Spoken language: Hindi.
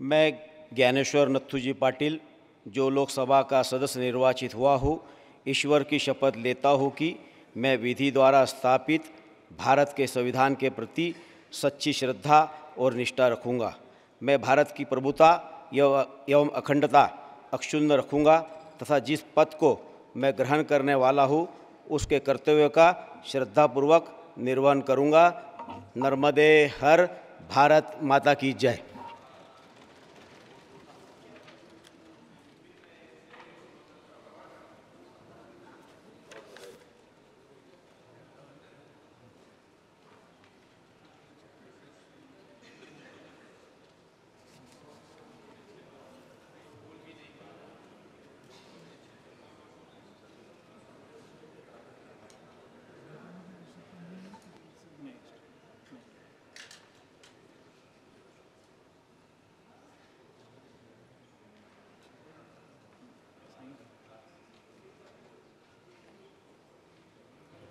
मैं ज्ञानेश्वर नत्थू जी पाटिल जो लोकसभा का सदस्य निर्वाचित हुआ हूँ ईश्वर की शपथ लेता हूँ कि मैं विधि द्वारा स्थापित भारत के संविधान के प्रति सच्ची श्रद्धा और निष्ठा रखूँगा मैं भारत की प्रभुता एवं अखंडता अक्षुण्ण रखूँगा तथा जिस पद को मैं ग्रहण करने वाला हूँ उसके कर्तव्य का श्रद्धापूर्वक निर्वहन करूँगा नर्मदे हर भारत माता की जय